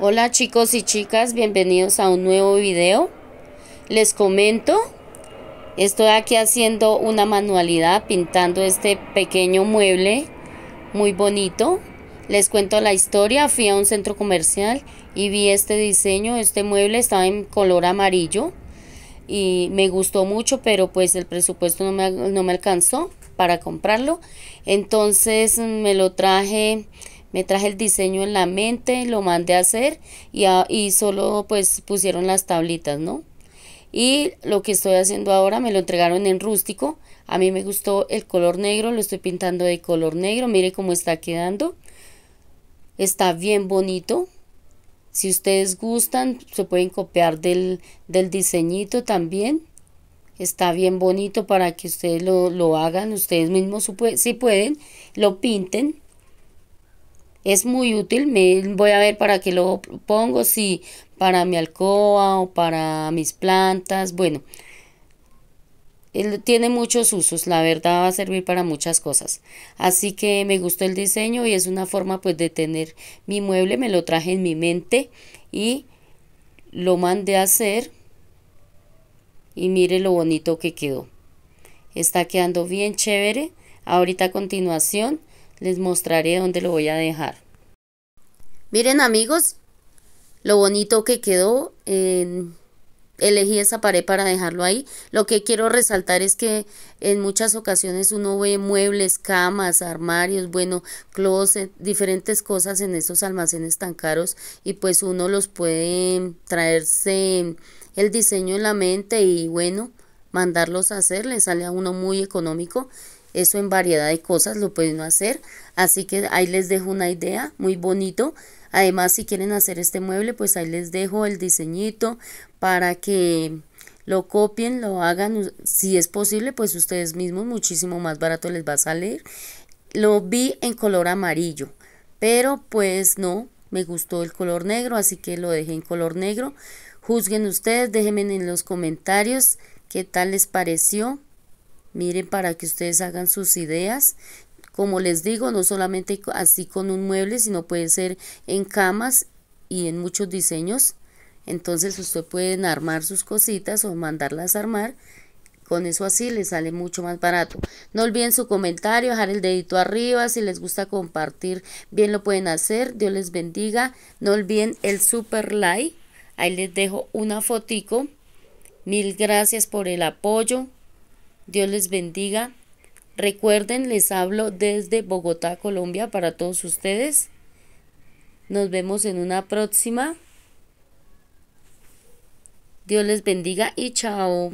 Hola chicos y chicas, bienvenidos a un nuevo video. Les comento, estoy aquí haciendo una manualidad pintando este pequeño mueble muy bonito. Les cuento la historia, fui a un centro comercial y vi este diseño, este mueble estaba en color amarillo y me gustó mucho, pero pues el presupuesto no me, no me alcanzó para comprarlo. Entonces me lo traje, me traje el diseño en la mente, lo mandé a hacer y, a, solo pues pusieron las tablitas, ¿no? Y lo que estoy haciendo ahora me lo entregaron en rústico. A mí me gustó el color negro, lo estoy pintando de color negro. Mire cómo está quedando. Está bien bonito. Si ustedes gustan, se pueden copiar del, del diseñito también está bien bonito para que ustedes lo, hagan, ustedes mismos si pueden, lo pinten. Es muy útil, me voy a ver para qué lo pongo, si para mi alcoba o para mis plantas, bueno. tiene muchos usos, la verdad va a servir para muchas cosas. Así que me gustó el diseño y es una forma pues de tener mi mueble, me lo traje en mi mente y lo mandé a hacer y mire lo bonito que quedó. Está quedando bien chévere. Ahorita a continuación les mostraré dónde lo voy a dejar. Miren amigos, lo bonito que quedó en elegí esa pared para dejarlo ahí. Lo que quiero resaltar es que en muchas ocasiones uno ve muebles, camas, armarios, bueno, closet, diferentes cosas en esos almacenes tan caros y pues uno los puede traerse el diseño en la mente y bueno, mandarlos a hacer, le sale a uno muy económico. Eso en variedad de cosas lo pueden hacer. Así que ahí les dejo una idea muy bonito Además, si quieren hacer este mueble, pues ahí les dejo el diseñito para que lo copien, lo hagan, si es posible, pues ustedes mismos muchísimo más barato les va a salir. Lo vi en color amarillo, pero pues no, me gustó el color negro, así que lo dejé en color negro. Juzguen ustedes, déjenme en los comentarios qué tal les pareció. Miren para que ustedes hagan sus ideas. Como les digo, no solamente así con un mueble, sino puede ser en camas y en muchos diseños. Entonces ustedes pueden armar sus cositas o mandarlas a armar. Con eso así les sale mucho más barato. No olviden su comentario, dejar el dedito arriba. Si les gusta compartir, bien lo pueden hacer. Dios les bendiga. No olviden el super like. Ahí les dejo una fotico. Mil gracias por el apoyo. Dios les bendiga. Recuerden, les hablo desde Bogotá, Colombia, para todos ustedes. Nos vemos en una próxima. Dios les bendiga y chao.